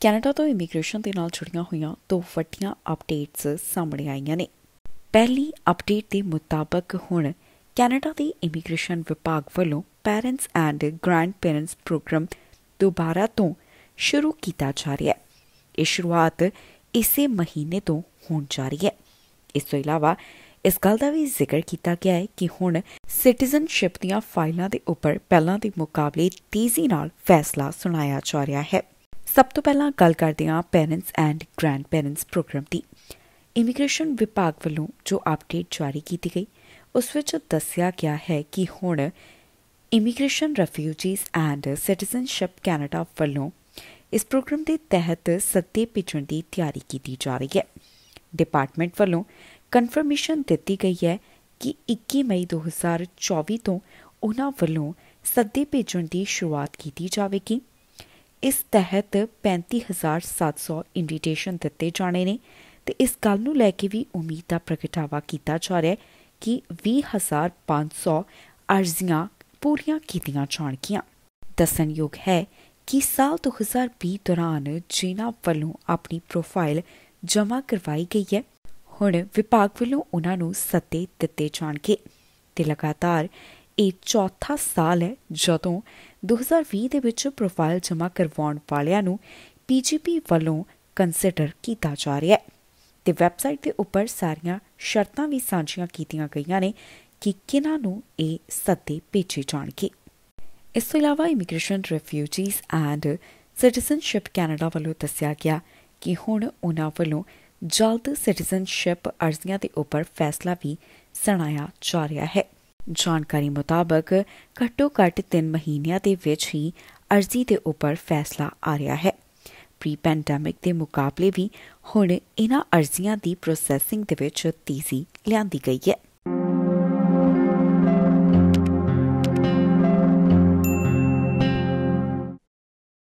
Canada ਤੋਂ immigration ਦੇ ਨਾਲ ਜੁੜੀਆਂ ਹੋਈਆਂ ਦੋ ਵੱਡੀਆਂ ਅਪਡੇਟਸ ਸਾਹਮਣੇ ਆਈਆਂ ਨੇ ਪਹਿਲੀ ਅਪਡੇਟ ਦੇ ਮੁਤਾਬਕ ਹੁਣ ਕੈਨੇਡਾ ਦੇ ਇਮੀਗ੍ਰੇਸ਼ਨ ਵਿਭਾਗ ਵੱਲੋਂ parents and grandparents programme ਦੁਬਾਰਾ ਤੋਂ ਸ਼ੁਰੂ ਕੀਤਾ ਜਾ ਰਿਹਾ ਹੈ ਇਹ ਸ਼ੁਰੂਆਤ ਇਸੇ ਮਹੀਨੇ ਤੋਂ ਹੋਣ ਜਾ ਰਹੀ ਹੈ ਇਸ ਤੋਂ ਇਲਾਵਾ ਇਸ ਗੱਲ ਦਾ ਵੀ ਜ਼ਿਕਰ ਕੀਤਾ ਗਿਆ ਹੈ ਕਿ ਹੁਣ ਸਿਟੀਜ਼ਨਸ਼ਿਪ ਦੀਆਂ ਫਾਈਲਾਂ ਦੇ ਉੱਪਰ ਪਹਿਲਾਂ ਦੇ ਮੁਕਾਬਲੇ ਤੇਜ਼ੀ ਨਾਲ ਫੈਸਲਾ ਸੁਣਾਇਆ ਜਾ ਰਿਹਾ ਹੈ ਸਭ ਤੋਂ ਪਹਿਲਾਂ ਗੱਲ ਕਰਦੇ ਹਾਂ ਪੇਰੈਂਟਸ ਐਂਡ ਗ੍ਰੈਂਡ ਪ੍ਰੋਗਰਾਮ ਦੀ ਇਮੀਗ੍ਰੇਸ਼ਨ ਵਿਭਾਗ ਵੱਲੋਂ ਜੋ ਅਪਡੇਟ ਜਾਰੀ ਕੀਤੀ ਗਈ ਉਸ ਵਿੱਚ ਦੱਸਿਆ ਗਿਆ ਹੈ ਕਿ ਹੁਣ immigration refugees and citizenship Canada ਵੱਲੋਂ ਇਸ ਪ੍ਰੋਗਰਾਮ ਦੇ ਤਹਿਤ ਸੱਦੇ ਭੇਜਣ ਦੀ ਤਿਆਰੀ ਕੀਤੀ ਜਾ ਰਹੀ ਹੈ ਡਿਪਾਰਟਮੈਂਟ ਵੱਲੋਂ ਕਨਫਰਮੇਸ਼ਨ ਦਿੱਤੀ ਗਈ ਹੈ ਕਿ 21 ਮਈ 2024 ਤੋਂ ਉਹਨਾਂ ਵੱਲੋਂ ਸੱਦੇ ਭੇਜਣ ਦੀ ਸ਼ੁਰੂਆਤ ਕੀਤੀ ਜਾਵੇਗੀ ਇਸ ਤਹਿਤ 35700 ਇਨਵੀਟੇਸ਼ਨ ਦਿੱਤੇ ਜਾਣੇ ਨੇ ਤੇ ਇਸ ਗੱਲ ਨੂੰ ਲੈ ਕੇ ਵੀ ਉਮੀਦ ਦਾ ਪ੍ਰਗਟਾਵਾ ਕੀਤਾ ਜਾ ਰਿਹਾ ਹੈ ਕਿ 20500 ਅਰਜ਼ੀਆਂ ਪੂਰੀਆਂ ਕੀਤੀਆਂ ਜਾਣਗੀਆਂ ਦੱਸਣਯੋਗ ਹੈ ਕਿ ਸਾਲ 2020 ਦੌਰਾਨ ਜੀਨਾ ਵੱਲੋਂ ਆਪਣੀ ਪ੍ਰੋਫਾਈਲ ਜਮ੍ਹਾਂ ਕਰਵਾਈ ਗਈ ਹੈ ਹੁਣ ਵਿਭਾਗ ਵੱਲੋਂ ਉਹਨਾਂ ਨੂੰ ਸੱਤੇ ਦਿੱਤੇ ਜਾਣਗੇ ਤੇ ਲਗਾਤਾਰ ਇਹ ਚੌਥਾ ਸਾਲ ਹੈ ਜਦੋਂ 2020 ਦੇ ਵਿੱਚ ਪ੍ਰੋਫਾਈਲ ਜਮ੍ਹਾਂ ਕਰਵਾਉਣ ਵਾਲਿਆਂ ਨੂੰ ਪੀਜੀਪੀ ਵੱਲੋਂ ਕੰਸੀਡਰ ਕੀਤਾ ਜਾ ਰਿਹਾ ਹੈ ਤੇ ਵੈਬਸਾਈਟ ਦੇ ਉੱਪਰ ਸਾਰੀਆਂ ਸ਼ਰਤਾਂ ਵੀ ਸਾਂਝੀਆਂ ਕੀਤੀਆਂ ਗਈਆਂ ਨੇ ਕਿ ਕਿਨਾਂ ਨੂੰ ਇਹ ਸੱਦੇ ਭੇਜੇ ਜਾਣਗੇ ਇਸ ਤੋਂ ਇਲਾਵਾ immigration refugees and citizenship Canada ਵੱਲੋਂ ਦੱਸਿਆ ਗਿਆ ਕਿ ਹੁਣ ਉਹਨਾਂ ਵੱਲੋਂ ਜਲਦ ਸਿਟੀਜ਼ਨਸ਼ਿਪ ਅਰਜ਼ੀਆਂ ਦੇ ਉੱਪਰ ਫੈਸਲਾ ਵੀ ਸੁਣਾਇਆ ਜਾ ਰਿਹਾ ਹੈ ਜਾਣਕਾਰੀ ਮੁਤਾਬਕ ਘੱਟੋ ਘੱਟ 3 ਮਹੀਨਿਆਂ ਦੇ ਵਿੱਚ ਹੀ ਅਰਜ਼ੀ ਦੇ ਉੱਪਰ ਫੈਸਲਾ ਆ ਰਿਹਾ ਹੈ ਪ੍ਰੀ ਪੈਂਡੈਮਿਕ ਦੇ ਮੁਕਾਬਲੇ ਵੀ ਹੁਣ ਇਹਨਾਂ ਅਰਜ਼ੀਆਂ ਦੀ ਪ੍ਰੋਸੈਸਿੰਗ ਦੇ ਵਿੱਚ ਤੇਜ਼ੀ ਲਿਆਂਦੀ ਗਈ ਹੈ